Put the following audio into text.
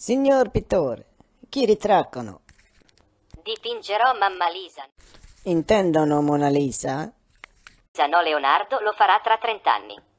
Signor pittore, chi ritraccono? Dipingerò Mamma Lisa. Intendono Mona Lisa? No, Leonardo lo farà tra trent'anni.